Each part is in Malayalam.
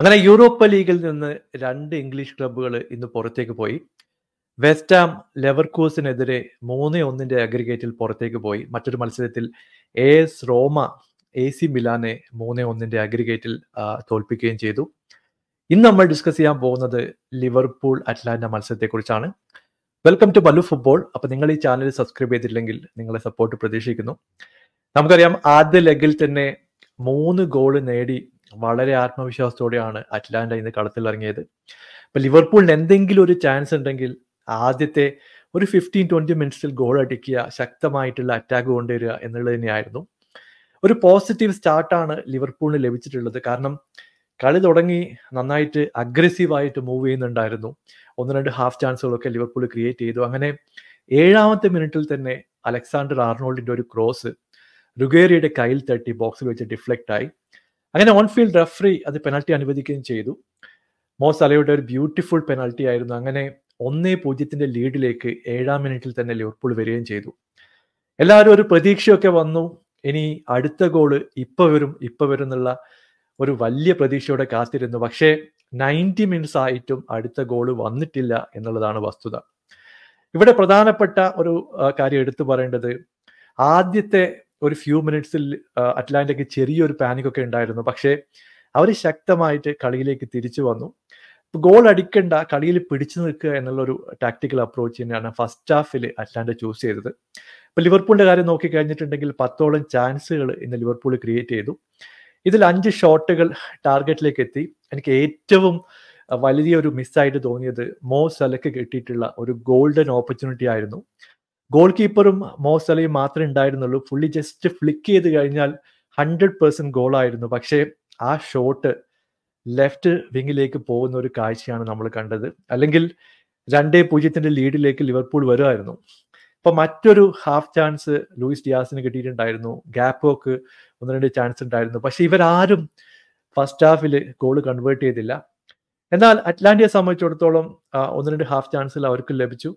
അങ്ങനെ യൂറോപ്പ ലീഗിൽ നിന്ന് രണ്ട് ഇംഗ്ലീഷ് ക്ലബ്ബുകൾ ഇന്ന് പുറത്തേക്ക് പോയി വെസ്റ്റാം ലെവർക്കൂസിനെതിരെ മൂന്ന് ഒന്നിന്റെ അഗ്രിഗേറ്റിൽ പുറത്തേക്ക് പോയി മറ്റൊരു മത്സരത്തിൽ A S Roma A C മിലാനെ മൂന്ന് ഒന്നിന്റെ അഗ്രിഗേറ്റിൽ തോൽപ്പിക്കുകയും ചെയ്തു ഇന്ന് നമ്മൾ ഡിസ്കസ് ചെയ്യാൻ പോകുന്നത് ലിവർപൂൾ അറ്റ്ലാന്റ മത്സരത്തെക്കുറിച്ചാണ് വെൽക്കം ടു ബലു ഫുട്ബോൾ അപ്പൊ നിങ്ങൾ ഈ ചാനൽ സബ്സ്ക്രൈബ് ചെയ്തിട്ടില്ലെങ്കിൽ നിങ്ങളെ സപ്പോർട്ട് പ്രതീക്ഷിക്കുന്നു നമുക്കറിയാം ആദ്യ ലെഗിൽ തന്നെ മൂന്ന് ഗോൾ നേടി വളരെ ആത്മവിശ്വാസത്തോടെയാണ് അറ്റ്ലാന്റ ഇന്ന് ഇറങ്ങിയത് ഇപ്പൊ ലിവർപൂളിന് എന്തെങ്കിലും ഒരു ചാൻസ് ഉണ്ടെങ്കിൽ ആദ്യത്തെ ഒരു ഫിഫ്റ്റീൻ ട്വന്റി മിനിറ്റ്സിൽ ഗോൾ അടിക്കുക ശക്തമായിട്ടുള്ള അറ്റാക്ക് കൊണ്ടുവരിക എന്നുള്ളത് തന്നെയായിരുന്നു ഒരു പോസിറ്റീവ് സ്റ്റാർട്ടാണ് ലിവർപൂളിന് ലഭിച്ചിട്ടുള്ളത് കാരണം കളി തുടങ്ങി നന്നായിട്ട് അഗ്രസീവായിട്ട് മൂവ് ചെയ്യുന്നുണ്ടായിരുന്നു ഒന്ന് രണ്ട് ഹാഫ് ചാൻസുകളൊക്കെ ലിവർപൂൾ ക്രിയേറ്റ് ചെയ്തു അങ്ങനെ ഏഴാമത്തെ മിനിറ്റിൽ തന്നെ അലക്സാണ്ടർ ആർണോൾഡിന്റെ ഒരു ക്രോസ് റുഗേറിയുടെ കയ്യിൽ തട്ടി ബോക്സിൽ വെച്ച് ഡിഫ്ലക്റ്റ് ആയി അങ്ങനെ ഓൺ ഫീൽഡ് റഫറി അത് പെനാൽറ്റി അനുവദിക്കുകയും ചെയ്തു മോസാലയുടെ ഒരു ബ്യൂട്ടിഫുൾ പെനാൽറ്റി ആയിരുന്നു അങ്ങനെ ഒന്നേ പൂജ്യത്തിന്റെ ലീഡിലേക്ക് ഏഴാം മിനിറ്റിൽ തന്നെ ലിവർപൂൾ വരികയും ചെയ്തു എല്ലാവരും ഒരു പ്രതീക്ഷയൊക്കെ വന്നു ഇനി അടുത്ത ഗോള് ഇപ്പൊ വരും ഇപ്പൊ വരും എന്നുള്ള ഒരു വലിയ പ്രതീക്ഷയോടെ കാത്തിരുന്നു പക്ഷേ നയൻറ്റി മിനിറ്റ്സ് ആയിട്ടും അടുത്ത ഗോള് വന്നിട്ടില്ല എന്നുള്ളതാണ് വസ്തുത ഇവിടെ പ്രധാനപ്പെട്ട ഒരു കാര്യം എടുത്തു പറയേണ്ടത് ആദ്യത്തെ ഒരു ഫ്യൂ മിനിറ്റ്സിൽ അറ്റ്ലാന്റയ്ക്ക് ചെറിയൊരു പാനിക് ഒക്കെ ഉണ്ടായിരുന്നു പക്ഷേ അവർ ശക്തമായിട്ട് കളിയിലേക്ക് തിരിച്ചു വന്നു ഗോൾ അടിക്കണ്ട കളിയിൽ പിടിച്ചു നിൽക്കുക എന്നുള്ള ഒരു ടാക്ടിക്കൽ അപ്രോച്ച് തന്നെയാണ് ഫസ്റ്റ് ഹാഫിൽ അറ്റ്ലാന്റ ചൂസ് ചെയ്തത് ഇപ്പൊ ലിവർപൂളിന്റെ കാര്യം നോക്കി കഴിഞ്ഞിട്ടുണ്ടെങ്കിൽ പത്തോളം ചാൻസുകൾ ഇന്ന് ലിവർപൂൾ ക്രിയേറ്റ് ചെയ്തു ഇതിൽ അഞ്ച് ഷോട്ടുകൾ ടാർഗറ്റിലേക്ക് എത്തി എനിക്ക് ഏറ്റവും വലിയൊരു മിസ്സായിട്ട് തോന്നിയത് മോ സലക്ക് കിട്ടിയിട്ടുള്ള ഒരു ഗോൾഡൻ ഓപ്പർച്യൂണിറ്റി ആയിരുന്നു ഗോൾ കീപ്പറും മോസലയും മാത്രമേ ഉണ്ടായിരുന്നുള്ളൂ പുള്ളി ജസ്റ്റ് ഫ്ലിക്ക് ചെയ്ത് കഴിഞ്ഞാൽ ഹൺഡ്രഡ് പേഴ്സൻറ്റ് ഗോളായിരുന്നു പക്ഷേ ആ ഷോട്ട് ലെഫ്റ്റ് വിങ്ങിലേക്ക് പോകുന്ന ഒരു കാഴ്ചയാണ് നമ്മൾ കണ്ടത് അല്ലെങ്കിൽ രണ്ടേ പൂജ്യത്തിന്റെ ലീഡിലേക്ക് ലിവർപൂൾ വരുമായിരുന്നു അപ്പൊ മറ്റൊരു ഹാഫ് ചാൻസ് ലൂയിസ് ഡിയാസിന് കിട്ടിയിട്ടുണ്ടായിരുന്നു ഗാപ്പോക്ക് ഒന്ന് രണ്ട് ചാൻസ് ഉണ്ടായിരുന്നു പക്ഷെ ഇവരാരും ഫസ്റ്റ് ഹാഫിൽ ഗോൾ കൺവേർട്ട് ചെയ്തില്ല എന്നാൽ അറ്റ്ലാന്റിയെ സംബന്ധിച്ചിടത്തോളം ഒന്ന് രണ്ട് ഹാഫ് ചാൻസിൽ അവർക്ക് ലഭിച്ചു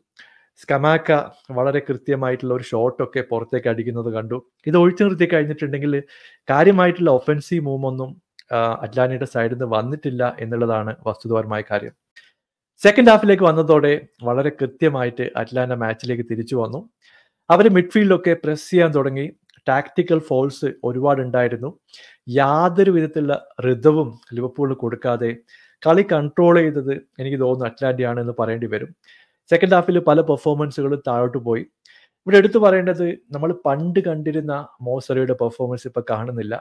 സ്കമാക്ക വളരെ കൃത്യമായിട്ടുള്ള ഒരു ഷോട്ടൊക്കെ പുറത്തേക്ക് അടിക്കുന്നത് കണ്ടു ഇത് ഒഴിച്ചു നിർത്തി കഴിഞ്ഞിട്ടുണ്ടെങ്കിൽ കാര്യമായിട്ടുള്ള ഒഫൻസീവ് മൂവൊന്നും അറ്റ്ലാന്റയുടെ സൈഡിൽ നിന്ന് വന്നിട്ടില്ല എന്നുള്ളതാണ് വസ്തുതപരമായ കാര്യം സെക്കൻഡ് ഹാഫിലേക്ക് വന്നതോടെ വളരെ കൃത്യമായിട്ട് അറ്റ്ലാന്റ മാച്ചിലേക്ക് തിരിച്ചു വന്നു അവർ മിഡ്ഫീൽഡൊക്കെ പ്രസ് ചെയ്യാൻ തുടങ്ങി ടാക്ടിക്കൽ ഫോൾസ് ഒരുപാട് ഉണ്ടായിരുന്നു യാതൊരു വിധത്തിലുള്ള ഋതവും ലിവപ്പൂളിൽ കൊടുക്കാതെ കളി കൺട്രോൾ ചെയ്തത് എനിക്ക് തോന്നുന്നു അറ്റ്ലാന്റിയാണ് എന്ന് പറയേണ്ടി വരും സെക്കൻഡ് ഹാഫിൽ പല പെർഫോമൻസുകളും താഴോട്ട് പോയി ഇവിടെ എടുത്തു പറയേണ്ടത് നമ്മൾ പണ്ട് കണ്ടിരുന്ന മോസറയുടെ പെർഫോമൻസ് ഇപ്പൊ കാണുന്നില്ല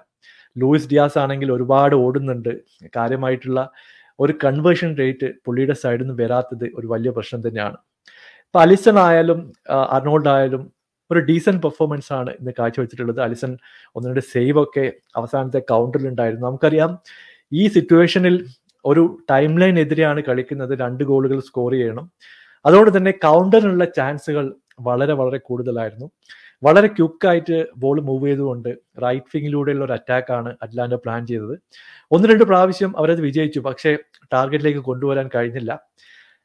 ലൂയിസ് ഡിയാസ് ആണെങ്കിൽ ഒരുപാട് ഓടുന്നുണ്ട് കാര്യമായിട്ടുള്ള ഒരു കൺവേർഷൻ റേറ്റ് പുള്ളിയുടെ സൈഡിൽ നിന്ന് വരാത്തത് ഒരു വലിയ പ്രശ്നം തന്നെയാണ് ഇപ്പൊ അലിസൺ ആയാലും അർണോൾഡ് ആയാലും ഒരു ഡീസെന്റ് പെർഫോമൻസ് ആണ് ഇന്ന് കാഴ്ചവെച്ചിട്ടുള്ളത് അലിസൺ ഒന്ന് സേവ് ഒക്കെ അവസാനത്തെ കൗണ്ടറിൽ ഉണ്ടായിരുന്നു നമുക്കറിയാം ഈ സിറ്റുവേഷനിൽ ഒരു ടൈം ലൈൻ എതിരെയാണ് കളിക്കുന്നത് രണ്ട് ഗോളുകൾ സ്കോർ ചെയ്യണം അതുകൊണ്ട് തന്നെ കൗണ്ടറിനുള്ള ചാൻസുകൾ വളരെ വളരെ കൂടുതലായിരുന്നു വളരെ ക്യുക്കായിട്ട് ബോൾ മൂവ് ചെയ്തുകൊണ്ട് റൈറ്റ് വിങ്ങിലൂടെയുള്ള ഒരു അറ്റാക്കാണ് അറ്റ്ലാന്റ പ്ലാൻ ചെയ്തത് ഒന്ന് രണ്ട് പ്രാവശ്യം അവരത് വിജയിച്ചു പക്ഷേ ടാർഗറ്റിലേക്ക് കൊണ്ടുവരാൻ കഴിഞ്ഞില്ല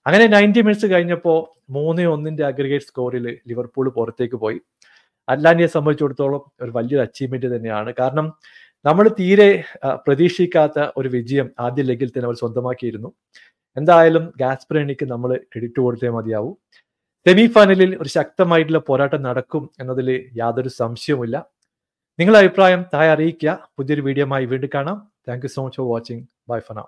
അങ്ങനെ നയൻറ്റി മിനിറ്റ്സ് കഴിഞ്ഞപ്പോൾ മൂന്ന് ഒന്നിൻ്റെ അഗ്രിഗേറ്റ് സ്കോറിൽ ലിവർപൂൾ പുറത്തേക്ക് പോയി അറ്റ്ലാന്റിയെ സംബന്ധിച്ചിടത്തോളം ഒരു വലിയൊരു അച്ചീവ്മെന്റ് തന്നെയാണ് കാരണം നമ്മൾ തീരെ പ്രതീക്ഷിക്കാത്ത ഒരു വിജയം ആദ്യ ലെഗിൽ തന്നെ അവർ സ്വന്തമാക്കിയിരുന്നു എന്തായാലും ഗാസ്പ്രേണിക്ക് നമ്മൾ ക്രെഡിറ്റ് കൊടുത്തേ മതിയാവൂ സെമി ഫൈനലിൽ ഒരു ശക്തമായിട്ടുള്ള പോരാട്ടം നടക്കും എന്നതിൽ യാതൊരു സംശയവുമില്ല നിങ്ങളുടെ അഭിപ്രായം തായ അറിയിക്കുക പുതിയൊരു വീഡിയോ ആയി വീണ്ടും കാണാം thank you so much for watching bye ഫനാ